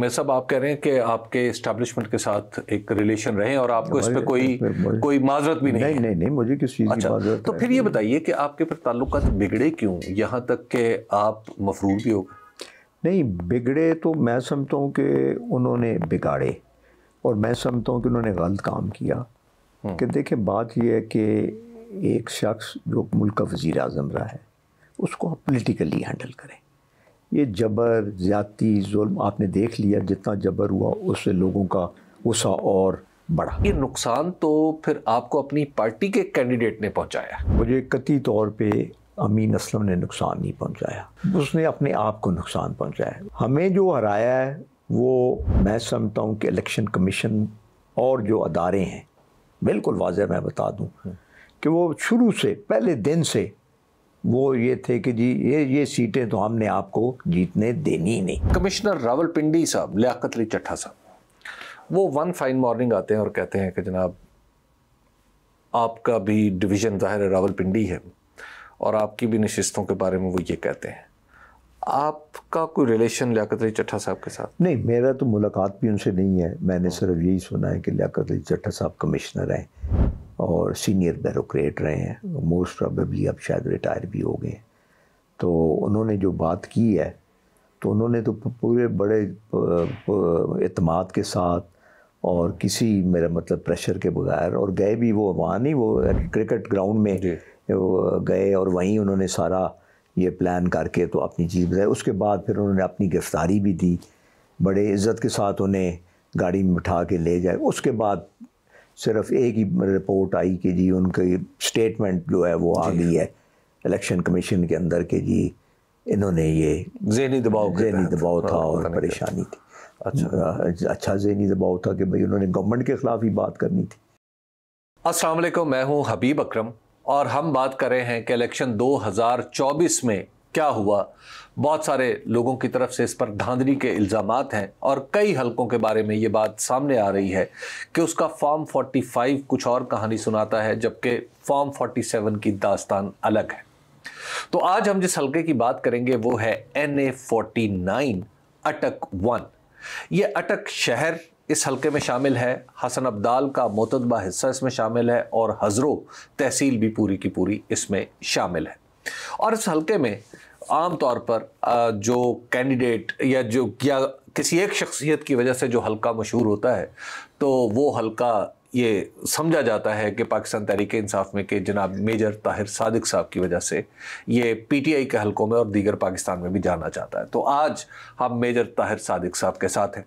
मैं सब आप कह रहे हैं कि आपके इस्टेब्लिशमेंट के साथ एक रिलेशन रहे और आपको इस पर कोई कोई माजरत भी नहीं नहीं नहीं, नहीं मुझे किसी चीज़ अच्छा, की तो फिर ये बताइए कि आपके पर ताल्लुक बिगड़े क्यों यहाँ तक कि आप मफरूर भी हो नहीं बिगड़े तो मैं समझता हूँ कि उन्होंने बिगाड़े और मैं समझता हूँ कि उन्होंने गलत काम किया हम्म। कि देखिए बात यह है कि एक शख्स जो मुल्क का वज़ी अजम रहा है उसको आप पोलिटिकली हैंडल करें ये जबर ज़्यादती जुल्म आपने देख लिया जितना जबर हुआ उससे लोगों का गुस्सा और बढ़ा ये नुकसान तो फिर आपको अपनी पार्टी के कैंडिडेट ने पहुंचाया मुझे कती तौर पे अमीन असलम ने नुकसान नहीं पहुंचाया उसने अपने आप को नुकसान पहुंचाया हमें जो हराया है वो मैं समझता हूँ कि इलेक्शन कमीशन और जो अदारे हैं बिल्कुल वाजह मैं बता दूँ कि वो शुरू से पहले दिन से वो ये थे कि जी ये ये सीटें तो हमने आपको जीतने देनी ही नहीं कमिश्नर रावलपिंडी साहब लियाकत अली चट्ठा साहब वो वन फाइन मॉर्निंग आते हैं और कहते हैं कि जनाब आपका भी डिवीज़न ज़ाहिर रावलपिंडी है और आपकी भी नशस्तों के बारे में वो ये कहते हैं आपका कोई रिलेशन लियाकत अली चट्ठा साहब के साथ नहीं मेरा तो मुलाकात भी उनसे नहीं है मैंने सिर्फ यही सुना है कि लियाकत अली चट्ठा साहब कमिश्नर हैं और सीनियर बैरोक्रेट रहे हैं मोस्ट प्रॉबेबली अब शायद रिटायर भी हो गए तो उन्होंने जो बात की है तो उन्होंने तो पूरे बड़े अतमाद के साथ और किसी मेरा मतलब प्रेशर के बगैर और गए भी वो वहाँ नहीं वो क्रिकेट ग्राउंड में गए और वहीं उन्होंने सारा ये प्लान करके तो अपनी चीज़ बताई उसके बाद फिर उन्होंने अपनी गिरफ्तारी भी दी बड़े इज़्ज़त के साथ उन्हें गाड़ी में बिठा के ले जाए उसके बाद सिर्फ एक ही रिपोर्ट आई कि जी उनकी स्टेटमेंट जो है वो आ गई है इलेक्शन कमीशन के अंदर के जी इन्होंने ये जहनी दबाव जहनी दबाव था हाँ, और परेशानी थी अच्छा हाँ, अच्छा जहनी दबाव था कि भाई उन्होंने गवर्नमेंट के ख़िलाफ़ ही बात करनी थी असलम मैं हूँ हबीब अक्रम और हम बात कर रहे हैं कि इलेक्शन 2024 में क्या हुआ बहुत सारे लोगों की तरफ से इस पर धांधली के इल्ज़ाम हैं और कई हलकों के बारे में ये बात सामने आ रही है कि उसका फॉर्म 45 कुछ और कहानी सुनाता है जबकि फॉर्म 47 की दास्तान अलग है तो आज हम जिस हलके की बात करेंगे वो है N A forty nine Attock one ये अटक शहर इस हलके में शामिल है हसन अब्दाल का मोतदबा हिस्सा इसमें शामिल है और हज़रो तहसील भी पूरी की पूरी इसमें शामिल है और इस हलके में आमतौर पर जो कैंडिडेट या जो या किसी एक शख्सियत की वजह से जो हल्का मशहूर होता है तो वो हल्का ये समझा जाता है कि पाकिस्तान तहरीक इंसाफ में कि जनाब मेजर ताहिर सादिक साहब की वजह से ये पीटीआई के हलकों में और दीगर पाकिस्तान में भी जाना जाता है तो आज हम मेजर ताहिर सादिक साहब के साथ हैं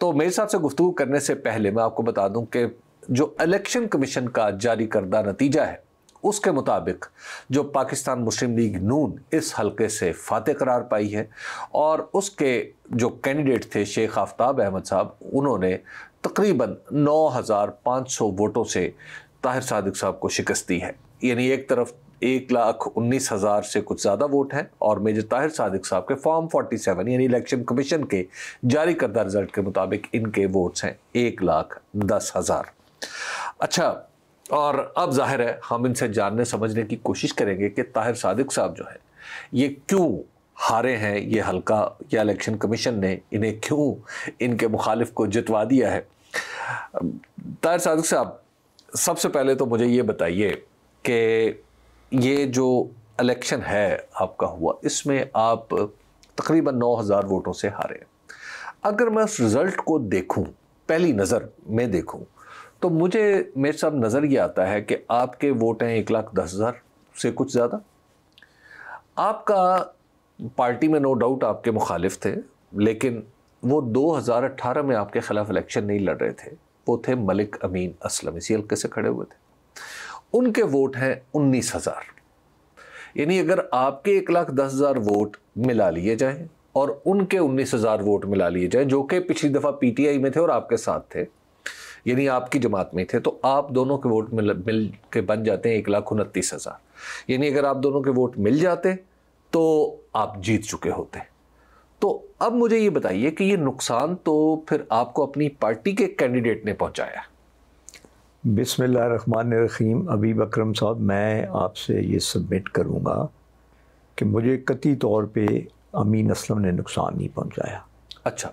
तो मेरे साहब से गुफ्तु करने से पहले मैं आपको बता दूं कि जो इलेक्शन कमीशन का जारी करदा नतीजा है उसके मुताबिक जो पाकिस्तान मुस्लिम लीग नून इस हलके से फातह करार पाई है और उसके जो कैंडिडेट थे शेख आफ्ताब अहमद साहब उन्होंने तकरीबन 9,500 वोटों से ताहिर सादिक साहब को शिकस्त दी है यानी एक तरफ एक लाख उन्नीस हज़ार से कुछ ज़्यादा वोट हैं और मेजर ताहिर सादिक साहब के फॉर्म 47 यानी इलेक्शन कमीशन के जारी करदा रिजल्ट के मुताबिक इनके वोट्स हैं एक लाख दस हज़ार अच्छा और अब जाहिर है हम इनसे जानने समझने की कोशिश करेंगे कि ताहिर सादिक साहब जो है ये क्यों हारे हैं ये हल्का या इलेक्शन कमीशन ने इन्हें क्यों इनके मुखालिफ को जितवा दिया है ताहिर सादिक साहब सबसे पहले तो मुझे ये बताइए कि ये जो इलेक्शन है आपका हुआ इसमें आप तकरीबन 9000 वोटों से हारे हैं अगर मैं उस रिज़ल्ट को देखूं पहली नज़र में देखूं तो मुझे मेरे साहब नज़र ये आता है कि आपके वोट हैं एक लाख दस हज़ार से कुछ ज़्यादा आपका पार्टी में नो डाउट आपके मुखालिफ थे लेकिन वो 2018 में आपके ख़िलाफ़ इलेक्शन नहीं लड़ रहे थे वो थे मलिक अमीन असलम इसी हल्के से खड़े हुए थे उनके वोट हैं उन्नीस हज़ार यानी अगर आपके एक लाख दस हज़ार वोट मिला लिए जाएँ और उनके उन्नीस हज़ार वोट मिला लिए जाएँ जो कि पिछली दफ़ा पीटीआई में थे और आपके साथ थे यानी आपकी जमात में थे तो आप दोनों के वोट मिल मिल के बन जाते हैं एक लाख उनतीस हज़ार यानी अगर आप दोनों के वोट मिल जाते तो आप जीत चुके होते तो अब मुझे ये बताइए कि ये नुकसान तो फिर आपको अपनी पार्टी के कैंडिडेट ने पहुँचाया पहुंचाया बिसमान रहीम अबीब अक्रम साहब मैं आपसे ये सबमिट करूँगा कि मुझे कती तौर पर अमीन असलम ने नुकसान नहीं पहुँचाया अच्छा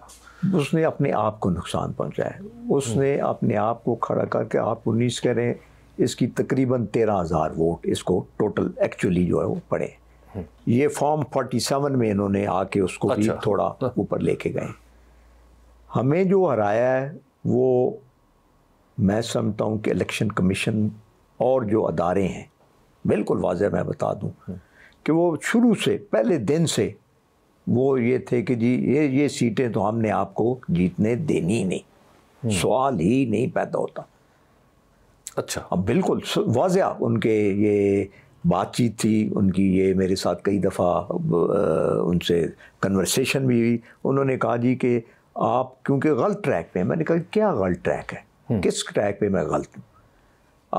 उसने अपने आप को नुकसान पहुंचाया उसने हम्म। अपने आप को खड़ा करके आप उन्नीस कह रहे हैं इसकी तकरीबन तेरह हज़ार वोट इसको टोटल एक्चुअली जो है वो पड़े हम्म। ये फॉर्म फोर्टी सेवन में इन्होंने आके उसको अच्छा। भी थोड़ा हाँ। ऊपर लेके गए हमें जो हराया है वो मैं समझता हूँ कि इलेक्शन कमीशन और जो अदारे हैं बिल्कुल वाजह मैं बता दूँ हम्म। कि वो शुरू से पहले दिन से वो ये थे कि जी ये ये सीटें तो हमने आपको जीतने देनी ही नहीं हम्म। सवाल ही नहीं पैदा होता अच्छा अब बिल्कुल वाजिया उनके ये बातचीत थी उनकी ये मेरे साथ कई दफ़ा उनसे कन्वर्सेशन भी हुई उन्होंने कहा जी कि आप क्योंकि गलत ट्रैक पे हैं मैंने कहा क्या गलत ट्रैक है हम्म। किस ट्रैक पे मैं गलत हूँ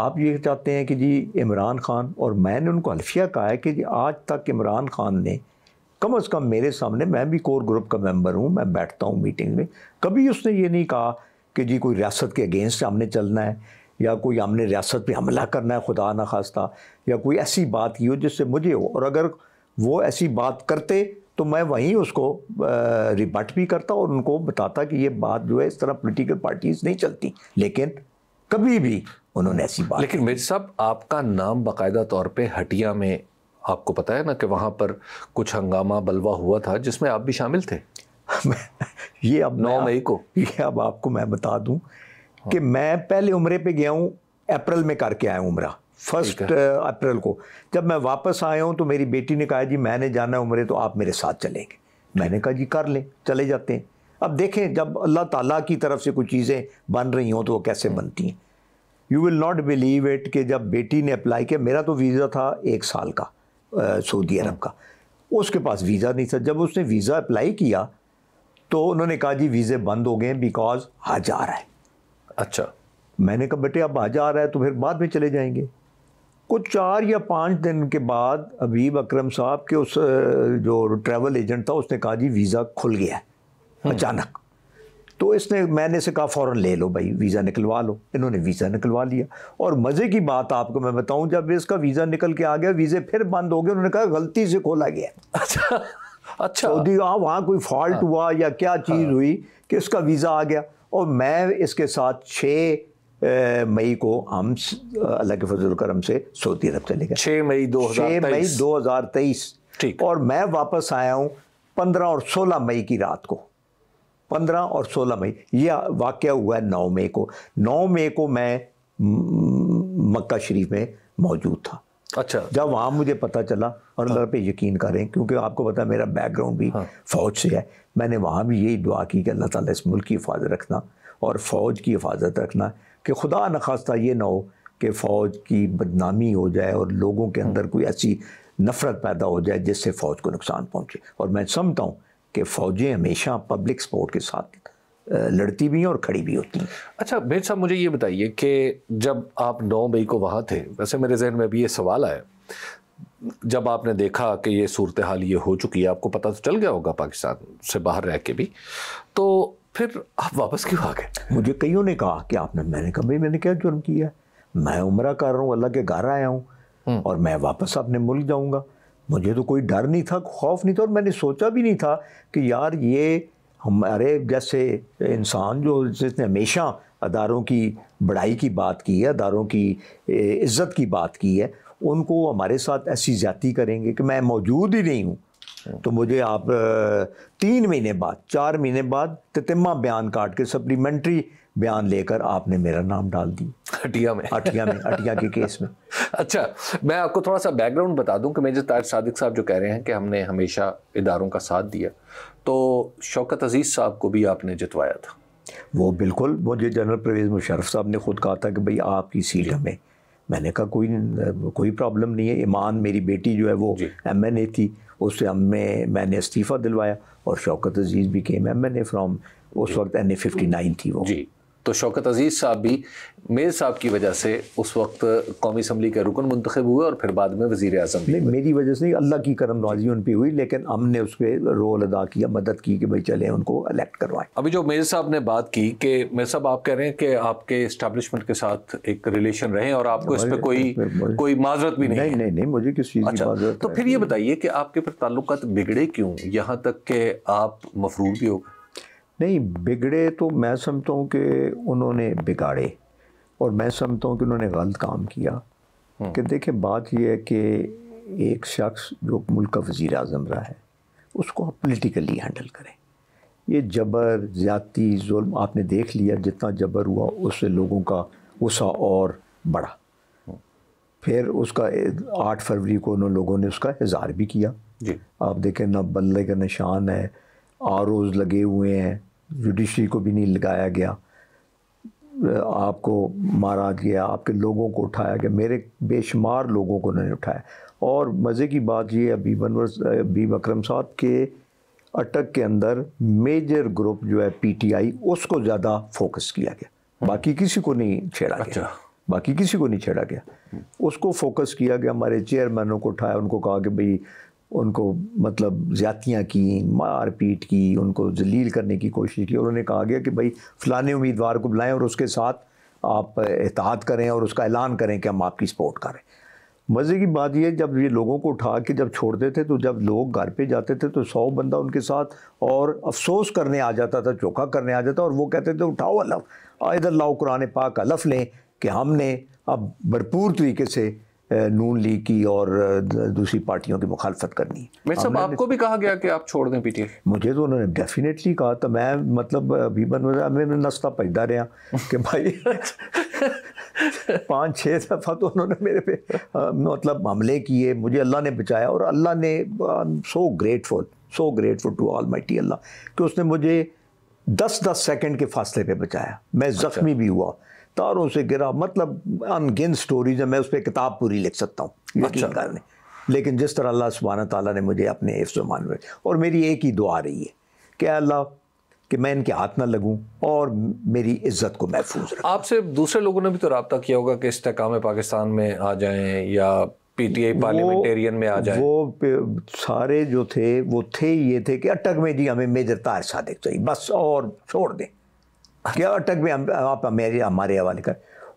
आप ये चाहते हैं कि जी इमरान खान और मैंने उनको हल्फिया कहा है कि जी आज तक इमरान खान ने कम अज़ कम मेरे सामने मैं भी कोर ग्रुप का मेंबर हूँ मैं बैठता हूँ मीटिंग में कभी उसने ये नहीं कहा कि जी कोई रियासत के अगेंस्ट हमने चलना है या कोई हमने रियासत पे हमला करना है खुदा ना खास्ता या कोई ऐसी बात की हो जिससे मुझे हो और अगर वो ऐसी बात करते तो मैं वहीं उसको रिबट भी करता और उनको बताता कि ये बात जो है इस तरह पोलिटिकल पार्टीज नहीं चलती लेकिन कभी भी उन्होंने ऐसी बात लेकिन मेरे साहब आपका नाम बाकायदा तौर पे हटिया में आपको पता है ना कि वहाँ पर कुछ हंगामा बलवा हुआ था जिसमें आप भी शामिल थे ये अब नौ मई को ये अब आपको मैं बता दूँ हाँ। कि मैं पहले उम्र पे गया हूँ अप्रैल में करके आया उम्र फर्स्ट अप्रैल को जब मैं वापस आया हूँ तो मेरी बेटी ने कहा जी मैंने जाना है उम्रे तो आप मेरे साथ चलेंगे मैंने कहा जी कर लें चले जाते हैं अब देखें जब अल्लाह ताला की तरफ से कुछ चीज़ें बन रही हों तो वो कैसे हाँ। बनती हैं you will not believe it कि जब बेटी ने अप्लाई किया मेरा तो वीज़ा था एक साल का सऊदी अरब का उसके पास वीज़ा नहीं था जब उसने वीज़ा अप्लाई किया तो उन्होंने कहा जी वीज़े बंद हो गए हैं बिकॉज हज आ रहा है अच्छा मैंने कहा बेटे अब हज आ रहा है तो फिर बाद में चले जाएंगे कुछ चार या पाँच दिन के बाद अबीब अकरम साहब के उस जो ट्रैवल एजेंट था उसने कहा जी वीज़ा खुल गया हम्म। अचानक तो इसने मैंने से कहा फ़ौरन ले लो भाई वीज़ा निकलवा लो इन्होंने वीज़ा निकलवा लिया और मज़े की बात आपको मैं बताऊँ जब इसका वीज़ा निकल के आ गया वीज़े फिर बंद हो गए उन्होंने कहा गलती से खोला गया अच्छा अच्छा सऊदी हाँ वहाँ कोई फॉल्ट हाँ, हुआ या क्या हाँ। चीज़ हाँ, हुई कि इसका वीज़ा आ गया और मैं इसके साथ छः मई को हम अल्लाह के फजल करम से सऊदी अरब चले गए छः मई दो छः मई दो हज़ार तेईस ठीक और मैं वापस आया हूँ पंद्रह और सोलह मई की रात को पंद्रह और सोलह मई यह वाक्य हुआ है नौ मई को नौ मई को मैं मक्का शरीफ में मौजूद था अच्छा जब वहाँ मुझे पता चला और हाँ। अल्लाह हाँ। पे यकीन करें क्योंकि आपको पता है मेरा बैकग्राउंड भी हाँ। फ़ौज से है मैंने वहाँ भी यही दुआ की कि अल्लाह ताला इस मुल्क की हिफाजत रखना और फ़ौज की हिफाजत रखना कि खुदा नखास्ता ये ना हो कि फ़ौज की बदनामी हो जाए और लोगों के हाँ। अंदर कोई ऐसी नफ़रत पैदा हो जाए जिससे फ़ौज को नुकसान पहुँचे और मैं समझता हूँ कि फ़ौजें हमेशा पब्लिक सपोर्ट के साथ लड़ती भी हैं और खड़ी भी होती हैं अच्छा भेद साहब मुझे ये बताइए कि जब आप नौ मई को वहाँ थे वैसे मेरे जहन में भी ये सवाल आया जब आपने देखा कि ये सूरत हाल ये हो चुकी है आपको पता तो चल गया होगा पाकिस्तान से बाहर रह के भी तो फिर आप वापस क्यों आ गए मुझे कईयों ने कहा कि आपने मैंने कहा भाई मैंने क्या जुर्म किया मैं उम्र कर रहा हूँ अल्लाह के घर आया हूँ हम्म। और मैं वापस अपने मुल्क जाऊँगा मुझे तो कोई डर नहीं था खौफ नहीं था और मैंने सोचा भी नहीं था कि यार ये हमारे जैसे इंसान जो जिसने हमेशा अदारों की बढ़ाई की बात की है अदारों की इज़्ज़त की बात की है उनको हमारे साथ ऐसी ज्यादा करेंगे कि मैं मौजूद ही नहीं हूँ तो मुझे आप तीन महीने बाद चार महीने बाद ततिमा बयान काट के सप्लीमेंट्री बयान लेकर आपने मेरा नाम डाल दिया हटिया में हटिया में हटिया के केस में अच्छा मैं आपको थोड़ा सा बैकग्राउंड बता दूं कि मेजर ताज सादिक साहब जो कह रहे हैं कि हमने हमेशा इदारों का साथ दिया तो शौकत अजीज़ साहब को भी आपने जितवाया था वो बिल्कुल मुझे जनरल परवेज़ मुशरफ साहब ने ख़ुद कहा था कि भाई आपकी सीट हमें मैंने कहा कोई कोई प्रॉब्लम नहीं है ईमान मेरी बेटी जो है वो एम एन ए थी उससे हमें मैंने इस्तीफ़ा दिलवाया और शौकत अजीज़ भी came M N A from उस वक्त एन ए फिफ्टी नाइन थी वो जी तो शौकत अजीज़ साहब भी मेयर साहब की वजह से उस वक्त कौमी असम्बली के रुकन मंतखब हुए और फिर बाद में वजीर अजम नहीं मेरी वजह से नहीं अल्लाह की करम नवाजी उन पर हुई लेकिन हमने उस पर रोल अदा किया मदद की कि भाई चले उनको अलेक्ट करवाए अभी जो मेयर साहब ने बात की कि मेयर साहब आप कह रहे हैं कि आपके इस्टबलिशमेंट के साथ एक रिलेशन रहे और आपको इस पर कोई कोई माजरत भी नहीं नहीं नहीं, मुझे किस चीज़ अच्छा, माजरत तो फिर ये बताइए कि आपके फिर ताल्लुक बिगड़े क्यों यहाँ तक कि आप मफरूर भी हो गए नहीं बिगड़े तो मैं समझता हूँ कि उन्होंने बिगाड़े और मैं समझता हूँ कि उन्होंने गलत काम किया हम्म। कि देखें बात यह है कि एक शख्स जो मुल्क का वज़ी अजम रहा है उसको आप पोलिटिकली हैंडल करें ये जबर ज़्यादी जुल्म आपने देख लिया जितना जबर हुआ उससे लोगों का गुस्सा और बढ़ा हम्म। फिर उसका आठ फरवरी को उन लोगों ने उसका इजहार भी किया आप देखें ना बल्ले का निशान है आरोज़ लगे हुए हैं जुडिशरी को भी नहीं लगाया गया आपको मारा गया आपके लोगों को उठाया गया मेरे बेशुमार लोगों को नहीं उठाया और मज़े की बात ये अभी बनवर अभी अक्रम साहब के अटक के अंदर मेजर ग्रुप जो है पीटीआई उसको ज़्यादा फोकस किया गया बाकी किसी को नहीं छेड़ा अच्छा। गया बाकी किसी को नहीं छेड़ा गया उसको फोकस किया गया हमारे चेयरमैनों को उठाया उनको कहा कि भाई उनको मतलब ज़्यादतियाँ की मार पीट की उनको जलील करने की कोशिश की और उन्हें कहा गया कि भाई फ़लाने उम्मीदवार को बुलाएं और उसके साथ आप एहतियात करें और उसका ऐलान करें कि हम आपकी सपोर्ट करें मज़े की बात यह जब ये लोगों को उठा के जब छोड़ते थे तो जब लोग घर पे जाते थे तो सौ बंदा उनके साथ और अफसोस करने आ जाता था चौखा करने आ जाता और वो कहते थे उठाओ अलफ इधर लाओ कुरान पाक अलफ लें कि हमने अब भरपूर तरीके से नून लीग की और दूसरी पार्टियों की मुखालफत करनी मैं सब आपको भी कहा गया कि आप छोड़ दें पीटीए मुझे तो उन्होंने डेफिनेटली कहा तो मैं मतलब भीमन मैंने नस्ता पैदा रहा कि भाई पाँच छः दफ़ा तो उन्होंने मेरे पे मतलब हमले किए मुझे अल्लाह ने बचाया और अल्लाह ने so grateful so grateful to almighty Allah कि उसने मुझे दस दस सेकंड के फासले पे बचाया मैं अच्छा। ज़ख्मी भी हुआ तारों से गिरा मतलब अनगिन स्टोरीज है मैं उस पर किताब पूरी लिख सकता हूँ अच्छा लेकिन जिस तरह अल्लाह सुबहाना ताली ने मुझे अपने हिफ्जमान में और मेरी एक ही दुआ रही है कि अल्लाह कि मैं इनके हाथ ना लगूं और मेरी इज्जत को महफूज आपसे दूसरे लोगों ने भी तो रबता किया होगा कि इसकाम पाकिस्तान में आ जाएं या पीटीआई पार्लियामेंटेरियन में आ जाए वो सारे जो थे वो थे ये थे कि अटक में जी हमें मेजर तार देख चाहिए बस और छोड़ दें क्या अटक में आप मेरे हमारे हवाले कर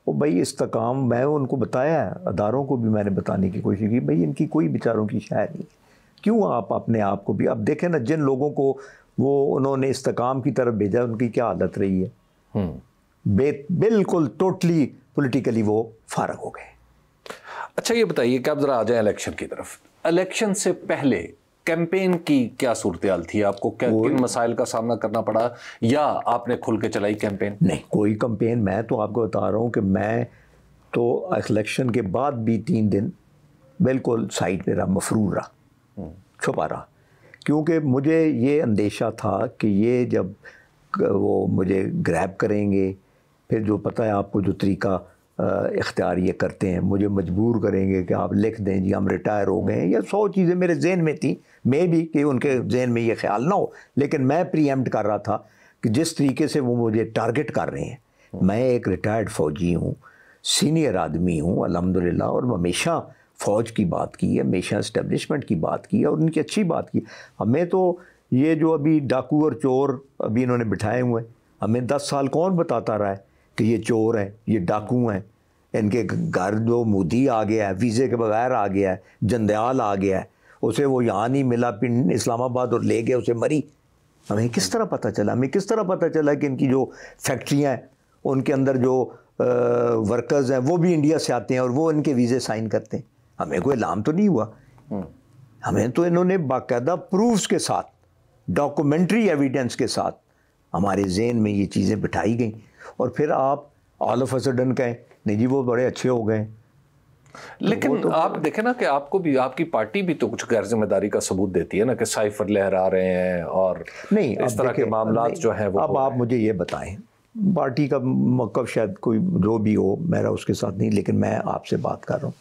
वो भाई इस्तकाम मैं उनको बताया अदारों को भी मैंने बताने की कोशिश की भाई इनकी कोई बेचारों की नहीं क्यों आप अपने आप को भी अब देखें ना जिन लोगों को वो उन्होंने इस्तकाम की तरफ भेजा उनकी क्या हालत रही है हम्म। बे बिल्कुल टोटली पोलिटिकली वो फारग हो गए अच्छा ये बताइए कि आप ज़रा आ जाए इलेक्शन की तरफ इलेक्शन से पहले कैंपेन की क्या सूरत थी आपको क्या किन मसाइल का सामना करना पड़ा या आपने खुल के चलाई कैंपेन नहीं कोई कैंपेन मैं तो आपको बता रहा हूँ कि मैं तो इलेक्शन के बाद भी तीन दिन बिल्कुल साइड पर रहा मफरूर रहा हम्म। छुपा रहा क्योंकि मुझे ये अंदेशा था कि ये जब वो मुझे ग्रैब करेंगे फिर जो पता है आपको जो तरीका इख्तियार ये करते हैं मुझे मजबूर करेंगे कि आप लिख दें जी हम रिटायर हो गए या सौ चीज़ें मेरे जहन में थी मैं भी कि उनके जहन में ये ख्याल ना हो लेकिन मैं प्रीएम्प्ट कर रहा था कि जिस तरीके से वो मुझे टारगेट कर रहे हैं हम्म। मैं एक रिटायर्ड फ़ौजी हूँ सीनियर आदमी हूँ अलहमदिल्ला और हमेशा फ़ौज की बात की है हमेशा इस्टेबलिशमेंट की बात की है और उनकी अच्छी बात की हमें तो ये जो अभी डाकू और चोर अभी इन्होंने बिठाए हुए हैं हमें दस साल कौन बताता रहा है कि ये चोर हैं ये डाकू हैं इनके घर जो मोदी आ गया है वीज़े के बगैर आ गया है जंदयाल आ गया है उसे वो यहाँ नहीं मिला पिंड इस्लामाबाद और ले गया उसे मरी हमें किस तरह पता चला हमें किस तरह पता चला कि इनकी जो फैक्ट्रियाँ हैं उनके अंदर जो वर्कर्स हैं वो भी इंडिया से आते हैं और वो इनके वीज़े साइन करते हैं हमें कोई लाम तो नहीं हुआ हम्म। हमें तो इन्होंने बाकायदा प्रूफ्स के साथ डॉक्यूमेंट्री एविडेंस के साथ हमारे जेन में ये चीज़ें बिठाई गई और फिर आप ऑल ऑफ सडन कहें नहीं जी वो बड़े अच्छे हो गए तो लेकिन तो आप देखें ना कि आपको भी आपकी पार्टी भी तो कुछ गैर जिम्मेदारी का सबूत देती है ना कि साइफर लहरा रहे हैं और नहीं इस तरह के मामला जो है वो अब आप है। मुझे ये बताएं पार्टी का मौक़ शायद कोई जो भी हो मेरा उसके साथ नहीं लेकिन मैं आपसे बात कर रहा हूँ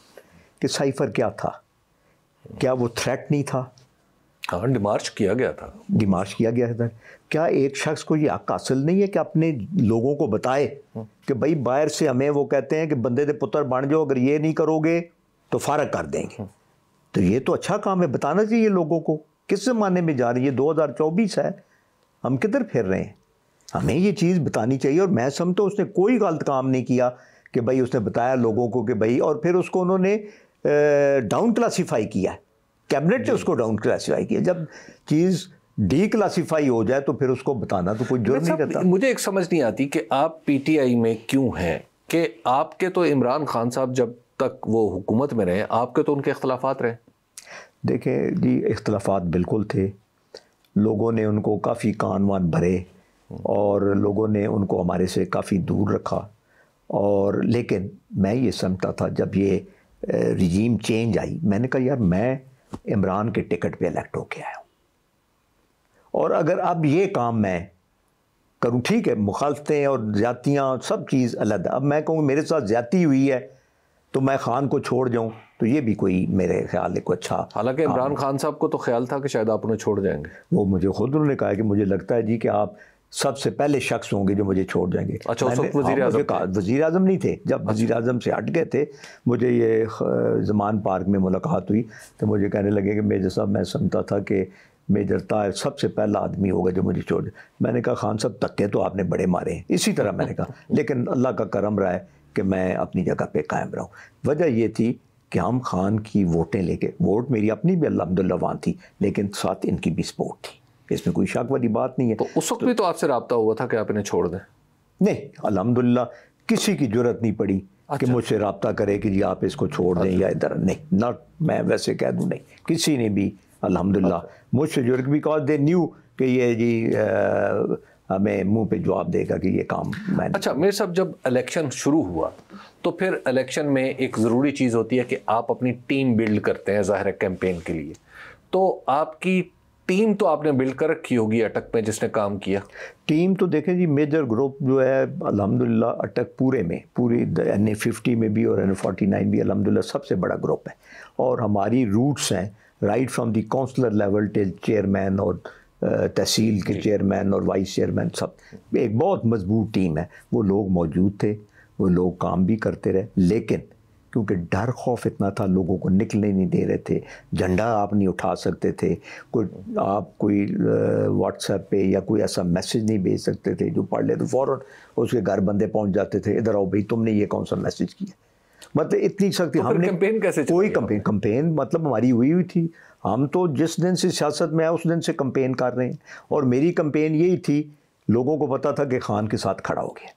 कि साइफर क्या था क्या वो थ्रेट नहीं था हाँ डिमार्च किया गया था डिमार्च किया गया था क्या एक शख्स को ये हक हासिल नहीं है कि अपने लोगों को बताए हम्म। कि भाई बाहर से हमें वो कहते हैं कि बंदे के पुत्र बन जाओ अगर ये नहीं करोगे तो फ़ारक़ कर देंगे हम्म। तो ये तो अच्छा काम है बताना चाहिए लोगों को किस ज़माने में जा रही है चौबीस है हम किधर फिर रहे हैं हमें ये चीज़ बतानी चाहिए और मैं समझता तो उसने कोई गलत काम नहीं किया कि भाई उसने बताया लोगों को कि भाई और फिर उसको उन्होंने डाउन क्लासीफाई किया है कैबिनेट ने उसको डाउन क्लासीफाई किया जब चीज़ डी क्लासीफाई हो जाए तो फिर उसको बताना तो कोई जुर्म अच्छा, नहीं करता मुझे एक समझ नहीं आती कि आप पीटीआई में क्यों हैं कि आपके तो इमरान खान साहब जब तक वो हुकूमत में रहे आपके तो उनके अख्तलाफात रहे देखें जी अख्तलाफात बिल्कुल थे लोगों ने उनको काफ़ी कान वान भरे और लोगों ने उनको हमारे से काफ़ी दूर रखा और लेकिन मैं ये समझता था जब ये रिजीम चेंज आई मैंने कहा यार मैं इमरान के टिकट पे इलेक्ट होके आया हूँ और अगर अब ये काम मैं करूँ ठीक है मुखालतें और जातियाँ सब चीज़ अलग अब मैं कहूँ मेरे साथ ज्यादा हुई है तो मैं खान को छोड़ जाऊँ तो ये भी कोई मेरे ख्याल है को अच्छा हालांकि इमरान खान साहब को तो ख्याल था कि शायद आप उन्हें छोड़ जाएंगे वो मुझे खुद उन्होंने कहा कि मुझे लगता है जी कि आप सबसे पहले शख्स होंगे जो मुझे छोड़ जाएंगे अच्छा वजी अजम हाँ, नहीं थे जब अच्छा। वजी अजम से हट गए थे मुझे ये जमान पार्क में मुलाकात हुई तो मुझे कहने लगे कि मेजर साहब मैं समझता था कि मेजर तार सबसे पहला आदमी होगा जो मुझे छोड़ मैंने कहा खान साहब धक्के तो आपने बड़े मारे हैं इसी तरह मैंने कहा लेकिन अल्लाह का करम रहा है कि मैं अपनी जगह पे कायम रहा हूँ वजह यह थी कि हम खान की वोटें लेके वोट मेरी अपनी भी अलहमदिल्ला थी लेकिन साथ इनकी भी सपोर्ट थी इसमें कोई शक वाली बात नहीं है तो उस वक्त तो, भी तो आपसे रबता हुआ था कि आप इन्हें छोड़ दें नहीं अलहमदिल्ला किसी की जरूरत नहीं पड़ी अच्छा। कि मुझसे रबता करे कि जी आप इसको छोड़ दें अच्छा। या इधर नहीं नॉट मैं वैसे कह दूँ नहीं किसी ने भी अलहमदिल्ला अच्छा। मुझसे जरूरत बिकॉज दे न्यू कि ये जी हमें मुंह पे जवाब देगा कि ये काम मैं अच्छा मेरे साहब जब इलेक्शन शुरू हुआ तो फिर इलेक्शन में एक ज़रूरी चीज़ होती है कि आप अपनी टीम बिल्ड करते हैं ज़ाहिर कैंपेन के लिए तो आपकी टीम तो आपने बिल्ड कर रखी होगी अटक में जिसने काम किया टीम तो देखें जी मेजर ग्रुप जो है अलहमदिल्ला अटक पूरे में पूरे एन ए फिफ्टी में भी और एन ए फोर्टी नाइन भी अलहमदिल्ला सबसे बड़ा ग्रुप है और हमारी रूट्स हैं right from the councillor level to chairman और तहसील के चेयरमैन और वाइस चेयरमैन सब एक बहुत मजबूत टीम है वो लोग मौजूद थे वो लोग काम भी करते रहे लेकिन क्योंकि डर खौफ इतना था लोगों को निकलने नहीं दे रहे थे झंडा आप नहीं उठा सकते थे कोई आप कोई व्हाट्सएप पे या कोई ऐसा मैसेज नहीं भेज सकते थे जो पढ़ ले तो फ़ौर उसके घर बंदे पहुंच जाते थे इधर आओ भाई तुमने ये कौन सा मैसेज किया मतलब इतनी शक्ति तो हमने कंपेन कैसे कोई कंपेन कंपेन मतलब हमारी हुई हुई थी हम तो जिस दिन से सियासत में आए उस दिन से कंपेन कर रहे हैं और मेरी कंपेन यही थी लोगों को पता था कि खान के साथ खड़ा हो गया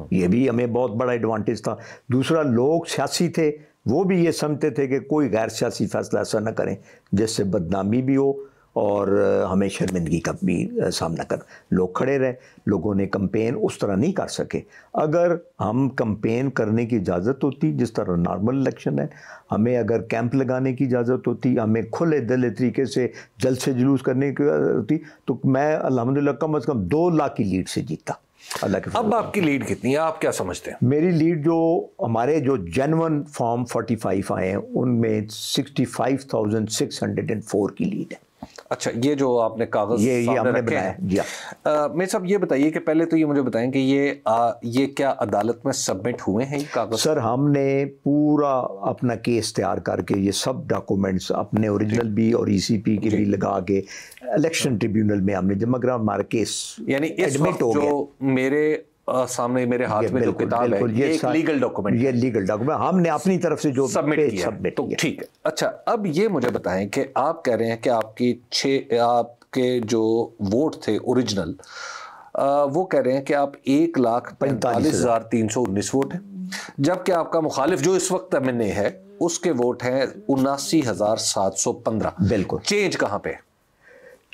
हम्म। ये भी हमें बहुत बड़ा एडवांटेज था दूसरा लोग सियासी थे वो भी ये समझते थे कि कोई गैर सियासी फैसला ऐसा ना करें जिससे बदनामी भी हो और हमें शर्मिंदगी का भी सामना कर लोग खड़े रहे लोगों ने कंपेन उस तरह नहीं कर सके अगर हम कंपेन करने की इजाज़त होती जिस तरह नॉर्मल इलेक्शन है हमें अगर कैंप लगाने की इजाज़त होती हमें खुले दिल तरीके से जल से जुलूस करने की होती तो मैं अलहमदिल्ला कम अज़ कम दो लाख की लीड से जीता अल्लाह के अब आपकी लीड कितनी है आप क्या समझते हैं मेरी लीड जो हमारे जो जेनवन फॉर्म 45 आए हैं उनमें 65,604 की लीड है अच्छा ये जो आपने कागज ये ये हमने बनाया जी हाँ। मेरे सब ये बताइए कि पहले तो ये मुझे बताएं कि ये आ, ये क्या अदालत में सबमिट हुए हैं ये कागज सर हमने पूरा अपना केस तैयार करके ये सब डॉक्यूमेंट्स अपने ओरिजिनल भी और ईसीपी के भी लगा के इलेक्शन हाँ। ट्रिब्यूनल में हमने जमा करा हमारा केस यानी एडमिट हो जो मेरे सामने मेरे हाथ में जो किताब है ये एक लीगल डॉक्यूमेंट ये लीगल डॉक्यूमेंट हमने अपनी तरफ से जो सबमिट किया सबमिट तो ठीक है अच्छा अब ये मुझे बताएं कि आप कह रहे हैं कि आपकी छः आपके जो वोट थे ओरिजिनल वो कह रहे हैं कि आप एक लाख पैंतालीस हज़ार तीन सौ उन्नीस वोट हैं जबकि आपका मुखालिफ जो इस वक्त एम है उसके वोट हैं उन्नासी हज़ार सात सौ पंद्रह बिल्कुल चेंज कहाँ पे है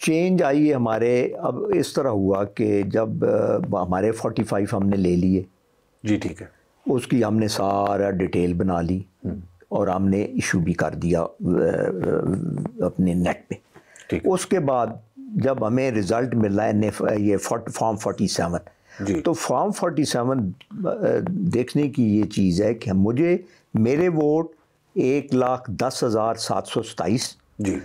चेंज आई है हमारे अब इस तरह हुआ कि जब हमारे 45 हमने ले लिए जी ठीक है उसकी हमने सारा डिटेल बना ली हम्म। और हमने इशू भी कर दिया अपने नेट पे ठीक उसके बाद जब हमें रिज़ल्ट मिला है ये फॉर्म फोर्टी सेवन तो फॉर्म फोर्टी सेवन देखने की ये चीज़ है कि मुझे मेरे वोट एक लाख दस हज़ार सात सौ सताईस जी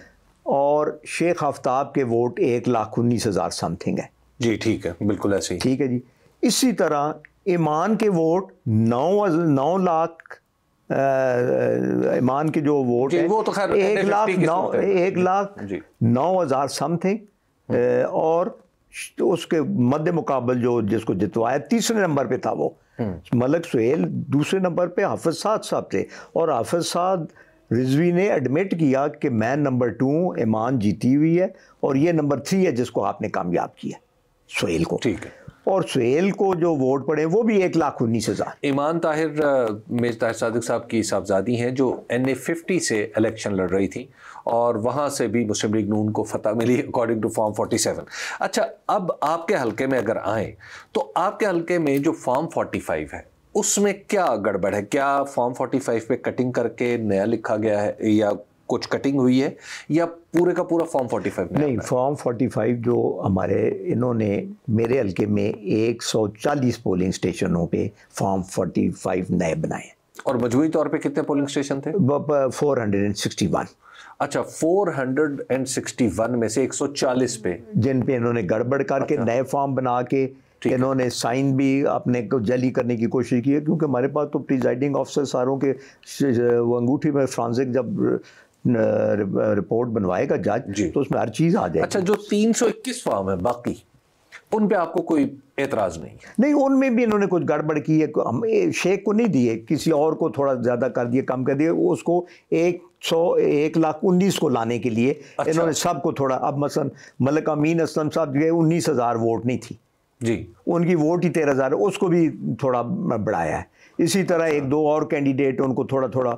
और शेख आफ्ताब के वोट एक लाख उन्नीस हज़ार समथिंग है जी ठीक है बिल्कुल ऐसे ही ठीक है जी इसी तरह ईमान के वोट नौ नौ लाख ईमान के जो वोट हैं वो तो खैर एक लाख नौ एक लाख नौ हज़ार समथिंग और उसके मध्य मुकाबल जो जिसको जितवाया तीसरे नंबर पे था वो हम्म। मलक सुहेल दूसरे नंबर पे हाफिज साद साहब थे और हाफिज साद रिजवी ने एडमिट किया कि मैं नंबर टू ईमान जीती हुई है और ये नंबर थ्री है जिसको आपने कामयाब किया सुहेल को ठीक है और सुहेल को जो वोट पड़े वो भी एक लाख उन्नीस हज़ार ईमान ताहिर मेज ताहिर सादिक साहब की साहबजादी हैं जो एन ए फिफ्टी से इलेक्शन लड़ रही थी और वहाँ से भी मुस्लिम लीग नून को फतह मिली according to form forty seven अच्छा अब आपके हलके में अगर आए तो आपके हलके में जो फॉर्म फोर्टी फाइव है उसमें क्या गड़बड़ है क्या फॉर्म 45 पे कटिंग करके नया लिखा गया है या कुछ कटिंग हुई है या पूरे का पूरा फॉर्म 45 नहीं फॉर्म 45 जो हमारे इन्होंने मेरे हल्के में 140 पोलिंग स्टेशनों पे फॉर्म 45 नए बनाए और मजबूरी तौर पे कितने पोलिंग स्टेशन थे फोर अच्छा 461 में से 140 पे जिन पे इन्होंने गड़बड़ करके अच्छा। नए फॉर्म बना के इन्होंने साइन भी अपने को जली करने की कोशिश की है क्योंकि हमारे पास तो प्रिजाइडिंग ऑफिसर सारों के वो अंगूठी में फ्रांसिक जब रिपोर्ट बनवाएगा जज तो उसमें हर चीज़ आ जाएगी अच्छा जो 321 फॉर्म है बाकी उन पे आपको कोई एतराज़ नहीं नहीं उनमें भी इन्होंने कुछ गड़बड़ की है हम शेख को नहीं दिए किसी और को थोड़ा ज़्यादा कर दिए कम कर दिए उसको एक सौ एक लाख उन्नीस को लाने के लिए अच्छा। इन्होंने सबको थोड़ा अब मसलन मलिक अमीन असलम साहब जो है उन्नीस हज़ार वोट नहीं थी जी उनकी वोट ही तेरह हज़ार उसको भी थोड़ा बढ़ाया है इसी तरह एक दो और कैंडिडेट उनको थोड़ा थोड़ा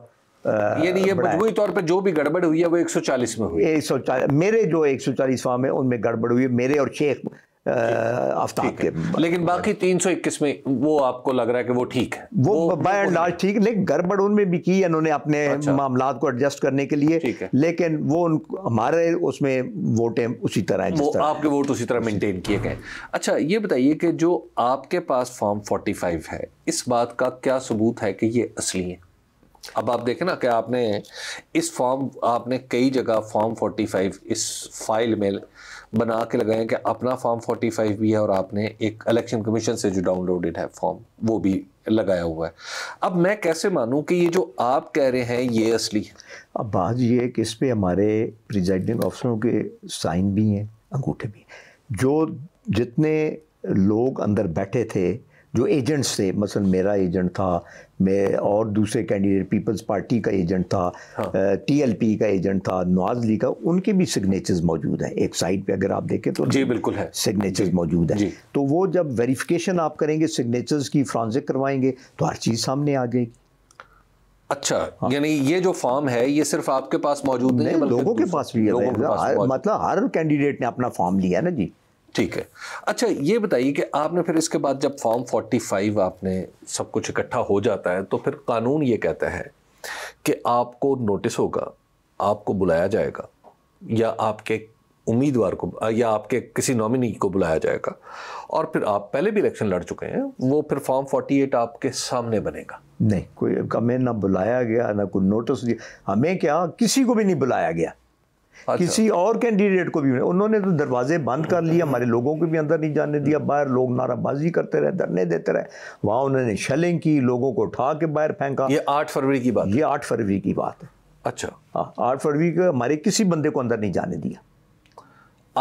यानी ये मजबूरी तौर पर जो भी गड़बड़ हुई है वो 140 में हुई 140 मेरे जो 140 फॉर्म है उनमें गड़बड़ हुई है मेरे और शेख आफ्ताब के लेकिन बाकी तीन सौ इक्कीस में वो आपको लग रहा है कि वो ठीक है वो, बाय एंड लार्ज ठीक है लेकिन गड़बड़ उनमें भी की उन्होंने अपने अच्छा। मामला को एडजस्ट करने के लिए लेकिन वो हमारे उसमें वोटें उसी तरह वो तरह आपके वोट उसी तरह मेंटेन किए गए अच्छा ये बताइए कि जो आपके पास फॉर्म 45 है इस बात का क्या सबूत है कि ये असली है अब आप देखें ना कि आपने इस फॉर्म आपने कई जगह फॉर्म 45 इस फाइल में बना के लगाएं कि अपना फॉर्म 45 भी है और आपने एक इलेक्शन कमीशन से जो डाउनलोडेड है फॉर्म वो भी लगाया हुआ है अब मैं कैसे मानूं कि ये जो आप कह रहे हैं ये असली है अब बात ये है कि इस पर हमारे प्रिजाइडिंग ऑफिसरों के साइन भी हैं अंगूठे भी जो जितने लोग अंदर बैठे थे जो एजेंट्स थे मसलन मेरा एजेंट था मैं और दूसरे कैंडिडेट पीपल्स पार्टी का एजेंट था हाँ। टीएलपी हाँ। का एजेंट था नवाज ली का उनके भी सिग्नेचर्स मौजूद हैं एक साइड पे अगर आप देखें तो जी बिल्कुल है सिग्नेचर्स मौजूद हैं तो वो जब वेरिफिकेशन आप करेंगे सिग्नेचर्स की फ्रांसिक करवाएंगे तो हर चीज़ सामने आ जाएगी अच्छा हाँ। यानी ये जो फॉर्म है ये सिर्फ आपके पास मौजूद नहीं है लोगों के पास भी है मतलब हर कैंडिडेट ने अपना फॉर्म लिया ना जी ठीक है अच्छा ये बताइए कि आपने फिर इसके बाद जब फॉर्म 45 आपने सब कुछ इकट्ठा हो जाता है तो फिर कानून ये कहता है कि आपको नोटिस होगा आपको बुलाया जाएगा या आपके उम्मीदवार को या आपके किसी नॉमिनी को बुलाया जाएगा और फिर आप पहले भी इलेक्शन लड़ चुके हैं वो फिर फॉर्म 48 आपके सामने बनेगा नहीं कोई हमें ना बुलाया गया ना कोई नोटिस दिया हमें क्या किसी को भी नहीं बुलाया गया अच्छा। किसी और कैंडिडेट को भी उन्होंने तो दरवाजे बंद कर लिए हमारे लोगों को भी अंदर नहीं जाने दिया हम्म। बाहर लोग नाराबाजी करते रहे धरने देते रहे वहाँ उन्होंने शलिंग की लोगों को उठा के बाहर फेंका ये आठ फरवरी की बात ये आठ फरवरी की बात है अच्छा हाँ आठ फरवरी को हमारे किसी बंदे को अंदर नहीं जाने दिया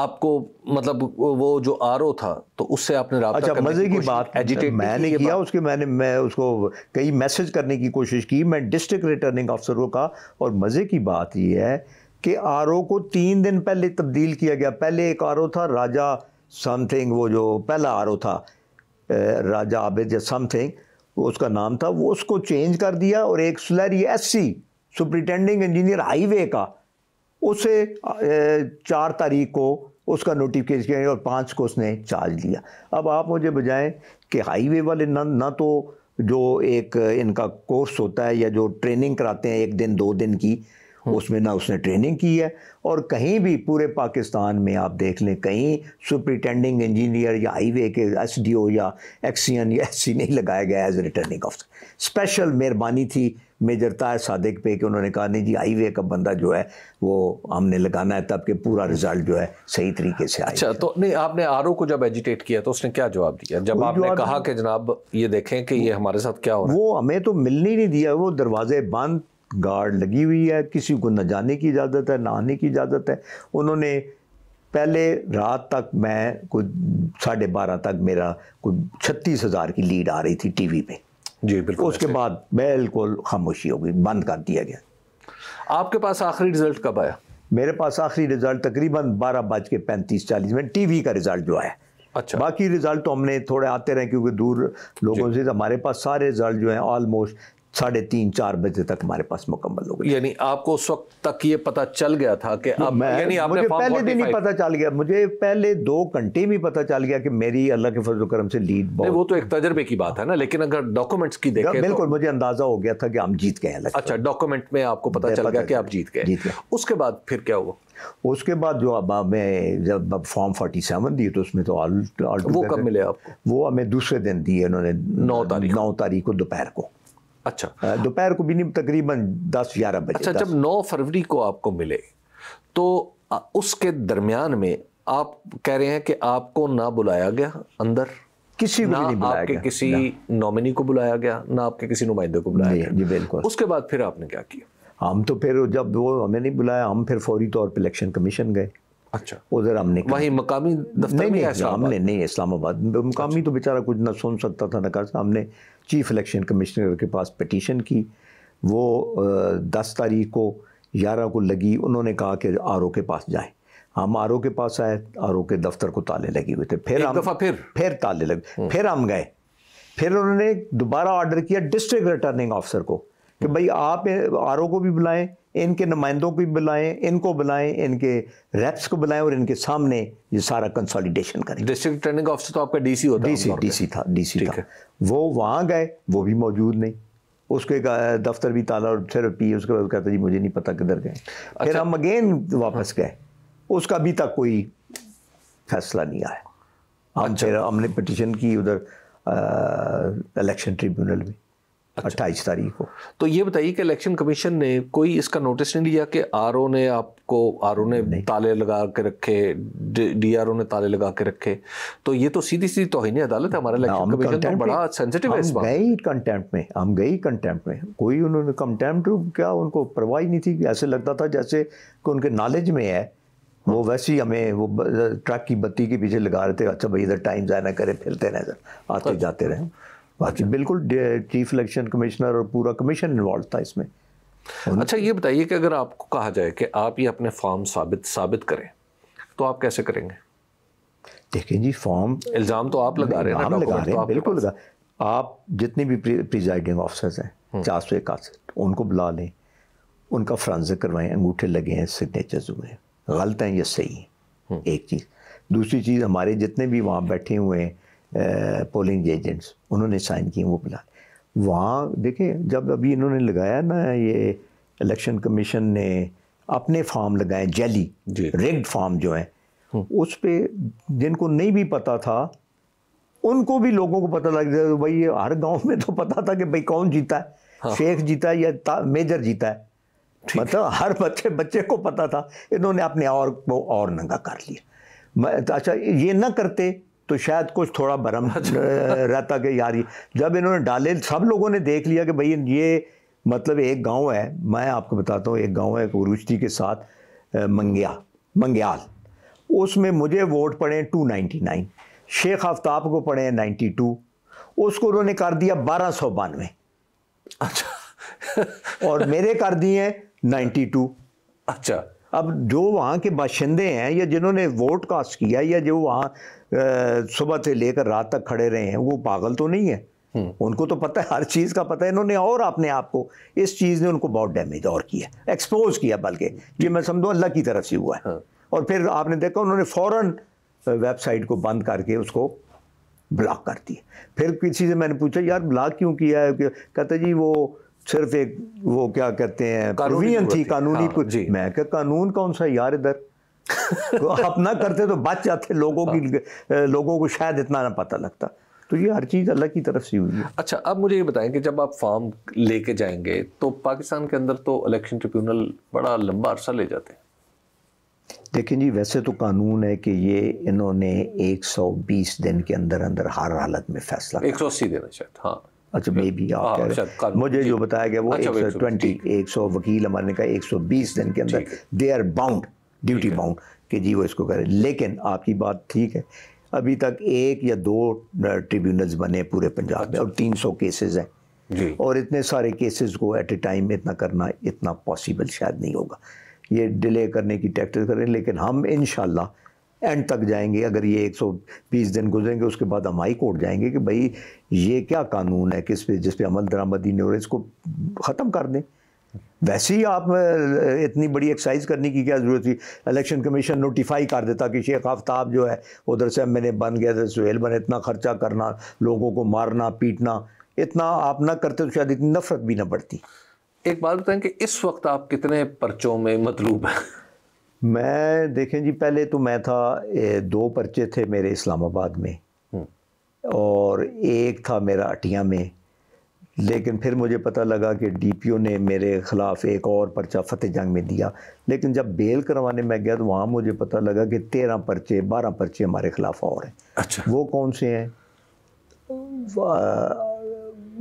आपको मतलब वो जो आर था तो उससे आपने अच्छा मज़े की, बात एजिटेट मैंने किया उसके मैंने मैं उसको कई मैसेज करने की कोशिश की मैं डिस्ट्रिक्ट रिटर्निंग अफसरों का और मज़े की बात यह है कि आर को तीन दिन पहले तब्दील किया गया पहले एक आर था राजा समथिंग वो जो पहला आर था राजा आबिद या समथिंग उसका नाम था वो उसको चेंज कर दिया और एक salary S C superintending engineer highway का उसे चार तारीख को उसका नोटिफिकेशन और पाँच को उसने चार्ज लिया अब आप मुझे बजाएं कि हाईवे वाले न ना तो जो एक इनका कोर्स होता है या जो ट्रेनिंग कराते हैं एक दिन दो दिन की हम्म। उसमें ना उसने ट्रेनिंग की है और कहीं भी पूरे पाकिस्तान में आप देख लें कहीं सुप्रिटेंडिंग इंजीनियर या हाईवे के एस डी ओ या एक्स या एस नहीं लगाया गया एज रिटर्निंग ऑफिसर स्पेशल मेहरबानी थी मेजर तार सादिक पे कि उन्होंने कहा नहीं जी हाईवे का बंदा जो है वो हमने लगाना है तब के पूरा रिजल्ट जो है सही तरीके से अच्छा तो नहीं आपने आर को जब एजिटेट किया तो उसने क्या जवाब दिया जब आपने कहा कि जनाब ये देखें कि ये हमारे साथ क्या हो वो हमें तो मिलने ही नहीं दिया वो दरवाजे बंद गार्ड लगी हुई है किसी को न जाने की इजाज़त है ना आने की इजाज़त है उन्होंने पहले रात तक मैं कुछ साढ़े बारह तक मेरा कुछ छत्तीस हज़ार की लीड आ रही थी टीवी पे जी बिल्कुल उसके बाद बिल्कुल खामोशी हो गई बंद कर दिया गया आपके पास आखिरी रिज़ल्ट कब आया मेरे पास आखिरी रिज़ल्ट तकरीबन बारह बज के पैंतीस चालीस मिनट टी का रिज़ल्ट जो आया अच्छा बाकी रिज़ल्ट तो हमने थोड़े आते रहे क्योंकि दूर लोगों से हमारे पास सारे रिज़ल्ट जो हैं ऑलमोस्ट साढ़े तीन चार बजे तक हमारे पास मुकम्मल हो गया यानी आपको उस वक्त तक ये पता चल गया था कि अब मैं यानी आपने मुझे पहले दिन ही पता चल गया मुझे पहले दो घंटे में पता चल गया कि मेरी अल्लाह के फजल करम से लीड नहीं वो तो एक तजर्बे की बात है ना लेकिन अगर डॉक्यूमेंट्स की देखें तो- बिल्कुल तो, मुझे अंदाजा हो गया था कि हम जीत गए अच्छा डॉक्यूमेंट में आपको पता चल गया कि आप जीत गए उसके बाद फिर क्या हुआ उसके बाद जो अब हमें जब फॉर्म फोर्टी सेवन दिए तो उसमें तो ऑल वो कब मिले आप वो हमें दूसरे दिन दिए उन्होंने नौ तारीख नौ तारीख को दोपहर को अच्छा दोपहर को भी नहीं तकरीबन दस ग्यारह बजे अच्छा जब नौ फरवरी को आपको मिले तो उसके दरमियान में आप कह रहे हैं कि आपको ना बुलाया गया अंदर किसी को नहीं बुलाया आपके गया। किसी नॉमिनी को बुलाया गया ना आपके किसी नुमाइंदे को बुलाया गया जी बिल्कुल उसके बाद फिर आपने क्या किया हम तो फिर जब वो हमें नहीं बुलाया हम फिर फौरी तौर पर इलेक्शन कमीशन गए अच्छा उधर हमने वही मकामी दफ्तर नहीं, नहीं, नहीं हमने नहीं इस्लामाबाद मकामी अच्छा। तो बेचारा कुछ ना सुन सकता था ना कर हमने चीफ इलेक्शन कमिश्नर के पास पटिशन की वो दस तारीख को ग्यारह को लगी उन्होंने कहा कि आर के पास जाए हम आर के पास आए आर के दफ्तर को ताले लगे हुए थे फिर हम दफ़ा फिर फिर ताले लगे हम्म। फिर हम गए फिर उन्होंने दोबारा ऑर्डर किया डिस्ट्रिक्ट रिटर्निंग ऑफिसर को कि हम्म। भाई आप आर को भी बुलाएं इनके नुमाइंदों को बुलाएं इनको बुलाएं इनके रेप्स को बुलाएं और इनके सामने ये सारा कंसोलिडेशन करें डिस्ट्रिक्ट ट्रेनिंग ऑफिसर तो आपका डीसी होता डीसी डीसी था डीसी था वो वहाँ गए वो भी मौजूद नहीं उसके दफ्तर भी ताला और फिर पी उसके बाद कहता जी मुझे नहीं पता किधर गए अच्छा, फिर हम अगेन वापस हाँ। गए उसका अभी तक कोई फैसला नहीं आया हम अच्छा, फिर हमने पटिशन की उधर इलेक्शन ट्रिब्यूनल में अट्ठाईस अच्छा। तारीख को तो ये बताइए कि इलेक्शन कमीशन ने कोई इसका नोटिस नहीं लिया कि आर ओ ने आपको आर ओ ने ताले लगा के रखे डी आर ओ ने ताले लगा के रखे तो ये तो सीधी सीधी तोहनी अदालत है हमारा इलेक्शन कमीशन तो बड़ा सेंसिटिव है इस बात गई कंटेम्प्ट में हम गई कंटेंट में कोई उन्होंने कंटेंट क्या उनको परवाही नहीं थी ऐसे लगता था जैसे कि उनके नॉलेज में है वो वैसे ही हमें वो ट्रक की बत्ती के पीछे लगा रहे थे अच्छा भाई इधर टाइम ज़ाया ना करें फिरते रहें आते अच्छा। जाते रहें अच्छा बिल्कुल चीफ इलेक्शन कमिश्नर और पूरा कमीशन इन्वॉल्व था इसमें अच्छा ये बताइए कि अगर आपको कहा जाए कि आप ये अपने फॉर्म साबित साबित करें तो आप कैसे करेंगे देखिए जी फॉर्म इल्ज़ाम तो आप लगा रहे हैं लगा रहे तो हैं बिल्कुल लगा आप जितने भी प्रिजाइडिंग ऑफिसर्स हैं हम्म। चार सौ इक्सठ उनको बुला लें उनका फ्रांजा करवाएं अंगूठे लगे हैं सिग्नेचर्स हुए हैं हाँ। गलत हैं या सही हैं हम्म। एक चीज़ दूसरी चीज़ हमारे जितने भी वहाँ बैठे हुए हैं पोलिंग एजेंट्स उन्होंने साइन किए वो प्लान वहाँ देखें जब अभी इन्होंने लगाया ना ये इलेक्शन कमीशन ने अपने फार्म लगाए जेली रिग्ड फार्म जो है हम्म। उस पर जिनको नहीं भी पता था उनको भी लोगों को पता लग जाए भाई ये हर गांव में तो पता था कि भाई कौन जीता है हाँ। शेख जीता है या मेजर जीता है मतलब हर बच्चे बच्चे को पता था इन्होंने अपने और को और नंगा कर लिया तो अच्छा ये ना करते तो शायद कुछ थोड़ा भरम अच्छा। रहता कि यार ये जब इन्होंने डाले सब लोगों ने देख लिया कि भाई ये मतलब एक गांव है मैं आपको बताता हूँ एक गांव है कुरुश्ती के साथ मंग्या मंग्याल उसमें मुझे वोट पड़े 299 शेख आफ्ताब को पड़े 92 उसको उन्होंने कर दिया बारह सौ बानवे अच्छा और मेरे कर दिए टू अच्छा अब जो वहाँ के बाशिंदे हैं या जिन्होंने वोट कास्ट किया या जो वहाँ सुबह से लेकर रात तक खड़े रहे हैं वो पागल तो नहीं है हम्म। उनको तो पता है हर चीज़ का पता है इन्होंने और अपने आप को इस चीज़ ने उनको बहुत डैमेज और किया एक्सपोज किया बल्कि ये मैं समझू अल्लाह की तरफ से हुआ है हाँ। और फिर आपने देखा उन्होंने फ़ौरन वेबसाइट को बंद करके उसको ब्लॉक कर दिया फिर किसी से मैंने पूछा यार ब्लॉक क्यों किया है कहते जी वो सिर्फ एक वो क्या कहते हैं थी कानूनी हाँ, कुछ मैं क्या कानून कौन सा यार इधर तो आप ना करते तो बच जाते लोगों की हाँ। लोगों को शायद इतना ना पता लगता तो ये हर चीज़ अल्लाह की तरफ से हुई है अच्छा अब मुझे ये बताएं कि जब आप फॉर्म लेके जाएंगे तो पाकिस्तान के अंदर तो इलेक्शन ट्रिब्यूनल बड़ा लंबा अरसा ले जाते हैं लेकिन जी वैसे तो कानून है कि ये इन्होंने 120 दिन के अंदर अंदर हर हालत में फैसला एक सौ अस्सी दिन शायद हाँ अच्छा मे भी आप हाँ, मुझे जो बताया गया वो अच्छा, एक सौ वकील हमारे ने कहा एक सौ बीस दिन के अंदर they are bound duty bound कि जी वो इसको करें लेकिन आपकी बात ठीक है अभी तक एक या दो ट्रिब्यूनल्स बने पूरे पंजाब में अच्छा। और तीन सौ केसेज हैं और इतने सारे केसेस को एट ए टाइम में इतना करना इतना पॉसिबल शायद नहीं होगा ये डिले करने की टैक्टिस करें लेकिन हम इन एंड तक जाएंगे अगर ये 120 दिन गुजरेंगे उसके बाद हम हाई कोर्ट जाएंगे कि भाई ये क्या कानून है किस पे जिस पे अमल दरामदी नहीं हो रहा इसको ख़त्म कर दें वैसे ही आप इतनी बड़ी एक्सरसाइज करने की क्या ज़रूरत थी इलेक्शन कमीशन नोटिफाई कर देता कि शेख आफ्ताब जो है उधर से एम ए बन गया इधर सुहेल बने इतना खर्चा करना लोगों को मारना पीटना इतना आप ना करते तो शायद इतनी नफरत भी ना बढ़ती एक बात बताएं कि इस वक्त आप कितने पर्चों में मतलूब हैं मैं देखें जी पहले तो मैं था दो पर्चे थे मेरे इस्लामाबाद में हम्म। और एक था मेरा अटिया में लेकिन फिर मुझे पता लगा कि डीपीओ ने मेरे ख़िलाफ़ एक और पर्चा फतेह जंग में दिया लेकिन जब बेल करवाने में गया तो वहाँ मुझे पता लगा कि तेरह पर्चे बारह पर्चे हमारे ख़िलाफ़ और हैं अच्छा वो कौन से हैं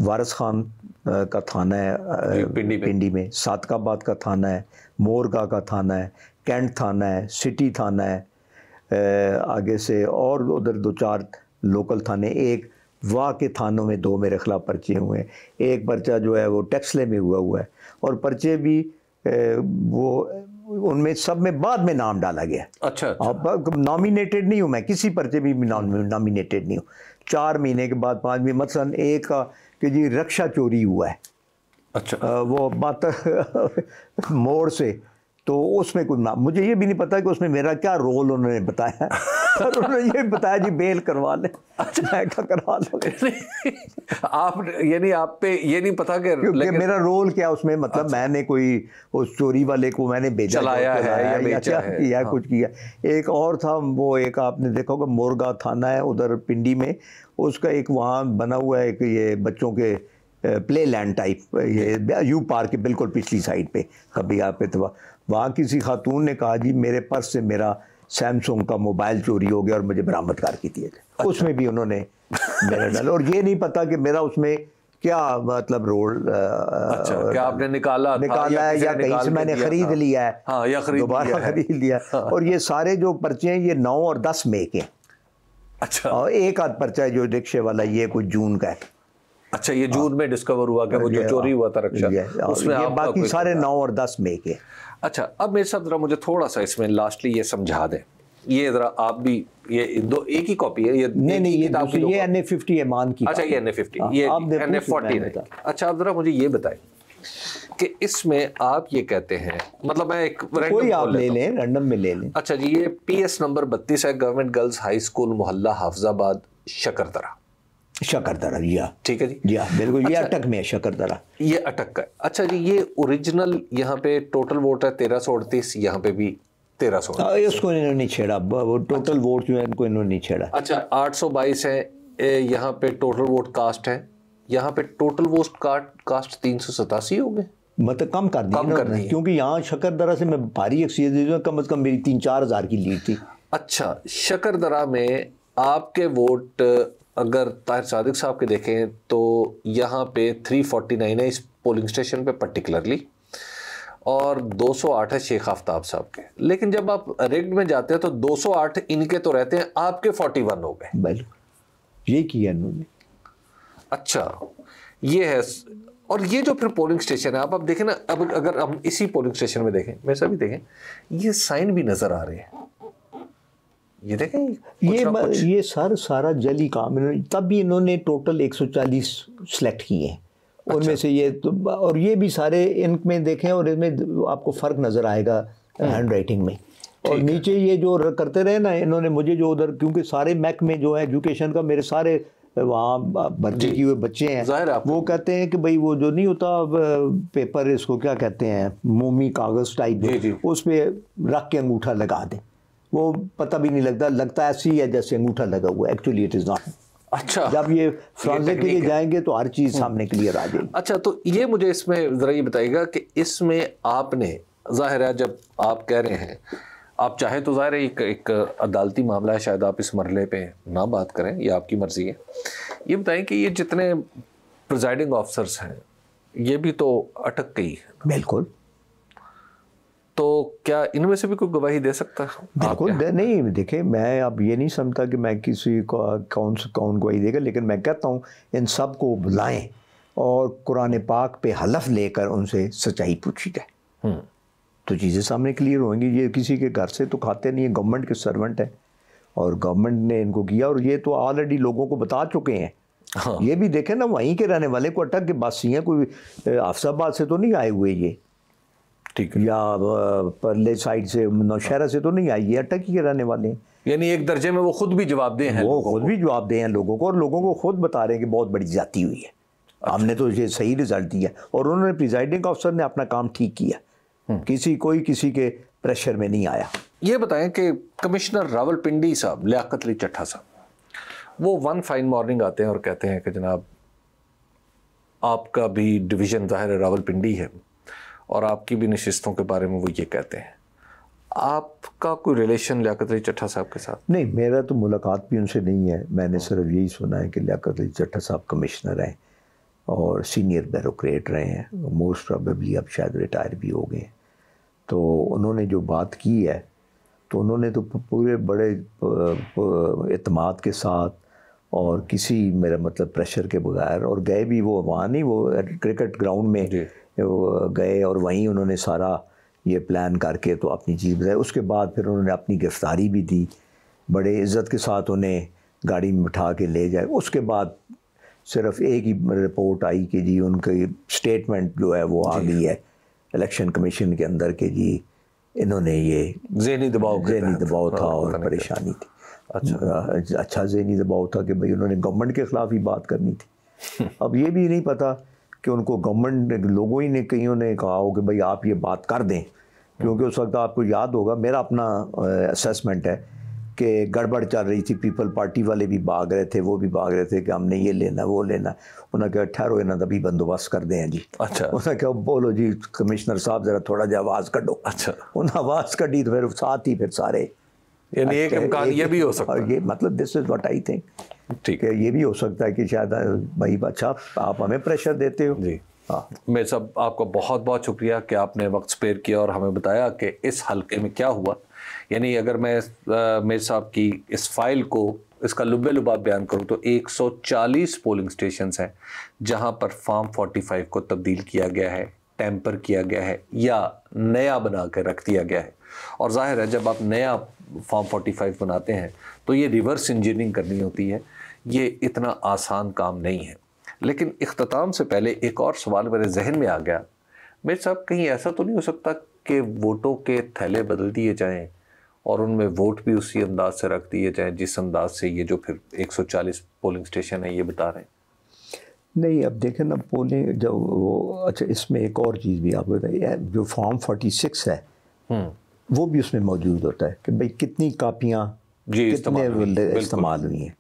वारस खान का थाना है पिंडी में, पिंडी में सातकाबाद का थाना है मोरगा का थाना है कैंट थाना है सिटी थाना है आगे से और उधर दो चार लोकल थाने एक वाह के थानों में दो मेरे खिलाफ पर्चे हुए हैं एक पर्चा जो है वो टैक्सले में हुआ हुआ है और पर्चे भी ए, वो उनमें सब में बाद में नाम डाला गया अच्छा, अच्छा। नॉमिनेटेड नहीं हूँ मैं किसी पर्चे भी नॉमिनेटेड नहीं हूँ चार महीने के बाद पाँच महीने मतलब एक कि जी रक्षा चोरी हुआ है अच्छा आ, वो बात मोड़ से तो उसमें कुछ ना मुझे ये भी नहीं पता कि उसमें मेरा क्या रोल उन्होंने बताया सर उन्होंने ये बताया जी बेल करवा लें अच्छा करवा लें आप यानी आप पे ये नहीं पता कि मेरा रोल क्या उसमें मतलब अच्छा। मैंने कोई उस चोरी वाले को मैंने भेजा चलाया है, या, या बेचा है या हाँ। कुछ किया एक और था वो एक आपने देखा होगा मोरगा थाना है उधर पिंडी में उसका एक वहाँ बना हुआ है एक ये बच्चों के प्ले लैंड टाइप ये यू पार्क के बिल्कुल पिछली साइड पे कभी आप इतवा तो वहाँ किसी खातून ने कहा जी मेरे पर्स से मेरा सैमसंग का मोबाइल चोरी हो गया और मुझे बरामद कार की थी अच्छा। उसमें भी उन्होंने मेरा डाल और ये नहीं पता कि मेरा उसमें क्या मतलब रोल अच्छा, क्या आपने निकाला निकाला है या कहीं से मैंने हाँ, खरीद लिया है या खरीद दोबारा खरीद लिया और ये सारे जो पर्चे हैं ये नौ और दस मई के अच्छा और एक आध पर्चा है जो रिक्शे वाला ये कुछ जून का है अच्छा ये जून हाँ। में डिस्कवर हुआ कि वो जो चोरी हुआ था हाँ। रक्षा उसमें बाकी सारे नौ और दस मई के अच्छा अब मेरे साथ ज़रा मुझे थोड़ा सा इसमें लास्टली ये समझा दें ये ज़रा आप भी ये दो एक ही कॉपी है ये नहीं नहीं ये की ये एन ए फिफ्टी मान की अच्छा ये एन ए फिफ्टी ये एन फोर्टी अच्छा आप ज़रा मुझे ये बताएं कि इसमें आप ये कहते हैं मतलब मैं एक कोई आप ले लें रैंडम में ले लें अच्छा जी ये पीएस नंबर बत्तीस है गवर्नमेंट गर्ल्स हाई स्कूल मोहल्ला हाफजाबाद शकरतरा शकर दरा जी ठीक है जी जी बिल्कुल अच्छा, ये अटक में है शकर दरा ये अटक का अच्छा जी ये ओरिजिनल यहाँ पे टोटल वोट है तेरह सौ अड़तीस यहाँ पे भी तेरह सौ हाँ, इसको इन्होंने छेड़ा वो टोटल वोट अच्छा। जो है इनको इन्होंने छेड़ा अच्छा आठ सौ बाईस है यहाँ पे टोटल वोट कास्ट है यहाँ पे टोटल वोट कास्ट कास्ट तीन सौ सतासी हो गए मतलब कम कर दिया कम कर दिया क्योंकि यहाँ शकर दरा से मैं भारी अक्सर कम अज कम मेरी तीन चार हज़ार की लीड थी अच्छा शकर दरा में आपके वोट अगर ताहिर सादिक साहब के देखें तो यहाँ पे 349 है इस पोलिंग स्टेशन पे पर्टिकुलरली और 208 है शेख आफ्ताब साहब के लेकिन जब आप रिग्ड में जाते हैं तो 208 इनके तो रहते हैं आपके 41 हो गए बिल्कुल ये किया इन्होंने अच्छा ये है और ये जो फिर पोलिंग स्टेशन है आप अब देखें ना अब अगर हम इसी पोलिंग स्टेशन में देखें मेरे सभी देखें ये साइन भी नज़र आ रहे हैं ये देखें ये ये सर सारा जली काम तब भी इन्होंने टोटल 140 सेलेक्ट किए हैं अच्छा। उनमें से ये तो, और ये भी सारे इनमें देखें और इनमें आपको फ़र्क नज़र आएगा हैंड हम्म। राइटिंग में और नीचे ये जो करते रहे ना इन्होंने मुझे जो उधर क्योंकि सारे मैक में जो है एजुकेशन का मेरे सारे वहाँ भर्ती किए हुए बच्चे हैं वो कहते हैं कि भाई वो जो नहीं होता पेपर इसको क्या कहते हैं मोमी कागज़ टाइप उस पर रख के अंगूठा लगा दें वो पता भी नहीं लगता लगता ऐसी है जैसे अंगूठा लगा हुआ एक्चुअली इट इज़ नॉट अच्छा जब ये फ्रांसे के लिए जाएंगे तो हर चीज़ हम्म। सामने क्लियर आ जाएगी अच्छा तो ये मुझे इसमें ज़रा ये बताइएगा कि इसमें आपने ज़ाहिर है जब आप कह रहे हैं आप चाहे तो ज़ाहिर है एक, एक अदालती मामला है शायद आप इस मरले पे ना बात करें ये आपकी मर्ज़ी है ये बताएं कि ये जितने प्रिजाइडिंग ऑफिसर्स हैं ये भी तो अटक गई है बिल्कुल तो क्या इनमें से भी कोई गवाही दे सकता है बिल्कुल दे, नहीं देखे मैं अब ये नहीं समझता कि मैं किसी को कौन कौन गवाही देगा लेकिन मैं कहता हूँ इन सब को बुलाएं और कुरान पाक पे हलफ लेकर उनसे सच्चाई पूछी जाए हम्म। तो चीज़ें सामने क्लियर होंगी ये किसी के घर से तो खाते नहीं है गवर्नमेंट के सर्वेंट हैं और गवर्नमेंट ने इनको किया और ये तो ऑलरेडी लोगों को बता चुके हैं हाँ। ये भी देखें ना वहीं के रहने वाले को अटक के बासी हैं कोई आफसाबाद से तो नहीं आए हुए ये ठीक है या परले साइड से नौशहरा से तो नहीं आई है अटकी के रहने वाले यानी एक दर्जे में वो खुद भी दे हैं वो खुद भी दे हैं लोगों को और लोगों को खुद बता रहे हैं कि बहुत बड़ी जाति हुई है अच्छा। हमने तो ये सही रिजल्ट दिया और उन्होंने प्रिजाइडिंग ऑफिसर ने अपना काम ठीक किया हम्म। किसी कोई किसी के प्रेशर में नहीं आया ये बताएं कि कमिश्नर रावल पिंडी साहब लियाकत अली चट्ठा साहब वो वन फाइन मॉर्निंग आते हैं और कहते हैं कि जनाब आपका भी डिवीज़न ज़ाहिर पिंडी है और आपकी भी नशस्तों के बारे में वो ये कहते हैं आपका कोई रिलेशन लियाकत अली चट्ठा साहब के साथ नहीं मेरा तो मुलाकात भी उनसे नहीं है मैंने सिर्फ यही सुना है कि लियाकत अली चट्ठा साहब कमिश्नर हैं और सीनियर बैरोक्रेट रहे हैं मोस्ट प्रॉबली अब शायद रिटायर भी हो गए हैं तो उन्होंने जो बात की है तो उन्होंने तो पूरे बड़े अतमाद के साथ और किसी मेरा मतलब प्रेशर के बगैर और गए भी वो वहाँ नहीं वो क्रिकेट ग्राउंड में गए और वहीं उन्होंने सारा ये प्लान करके तो अपनी चीज़ बताई उसके बाद फिर उन्होंने अपनी गिरफ़्तारी भी दी बड़े इज़्ज़त के साथ उन्हें गाड़ी में बिठा के ले जाए उसके बाद सिर्फ एक ही रिपोर्ट आई कि जी उनकी स्टेटमेंट जो है वो आ गई हाँ। है इलेक्शन कमीशन के अंदर के जी इन्होंने ये जहनी दबाव जहनी दबाव था और परेशानी थी अच्छा अच्छा जहनी दबाव था कि भाई उन्होंने गवर्नमेंट के ख़िलाफ़ ही बात करनी थी अब ये भी नहीं पता कि उनको गवर्नमेंट ने लोगों ही ने कईयों ने कहा हो कि भाई आप ये बात कर दें क्योंकि उस वक्त आपको याद होगा मेरा अपना असेसमेंट है कि गड़बड़ चल रही थी पीपल पार्टी वाले भी भाग रहे थे वो भी भाग रहे थे कि हमने ये लेना वो लेना उन्होंने कहा ठहरो इन्हों का भी बंदोबस्त कर दें जी अच्छा उन्होंने कहा बोलो जी कमिश्नर साहब ज़रा थोड़ा जहा आवाज़ कटो अच्छा उन्हें आवाज़ कढ़ी तो फिर साथ ही फिर सारे यानी एक ये भी हो सकता है ये मतलब this is what I think ठीक है ये भी हो सकता है कि शायद भाई अच्छा आप हमें प्रेशर देते हो जी हाँ मेरे सब आपका बहुत बहुत शुक्रिया कि आपने वक्त स्पेयर किया और हमें बताया कि इस हल्के में क्या हुआ यानी अगर मैं मेरे साहब की इस फाइल को इसका लुबे लुबाब बयान करूं तो 140 पोलिंग स्टेशन हैं जहां पर फार्म 45 को तब्दील किया गया है टैंपर किया गया है या नया बना कर रख दिया गया है और जाहिर है जब आप नया फॉर्म 45 बनाते हैं तो ये रिवर्स इंजीनियरिंग करनी होती है ये इतना आसान काम नहीं है लेकिन अख्ताम से पहले एक और सवाल मेरे जहन में आ गया मेरे साहब कहीं ऐसा तो नहीं हो सकता कि वोटों के थैले बदल दिए जाएँ और उनमें वोट भी उसी अंदाज से रख दिए जाएँ जिस अंदाज से ये जो फिर 140 पोलिंग स्टेशन है ये बता रहे हैं नहीं अब देखें ना पोलिंग जब वो अच्छा इसमें एक और चीज़ भी आपको बताइए जो फॉर्म 46 है हम्म। वो भी उसमें मौजूद होता है कि भाई कितनी कापियाँ इस्तेमाल हुई हैं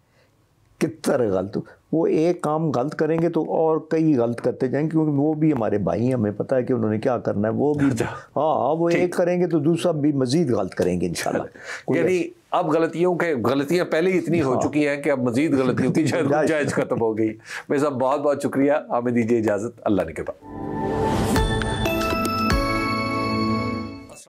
कितर गलत वो एक काम गलत करेंगे तो और कई गलत करते जाएंगे क्योंकि वो भी हमारे भाई हैं हमें पता है कि उन्होंने क्या करना है वो भी अच्छा। हाँ वो एक करेंगे तो दूसरा भी मज़ीद गलत करेंगे इन यानी अब गलतियों के गलतियां पहले ही इतनी हो हाँ। चुकी हैं कि अब मजीद गलतियों की जायज खत्म हो गई भाई साहब बहुत बहुत शुक्रिया हमें दीजिए इजाज़त अल्लाह ने के बाद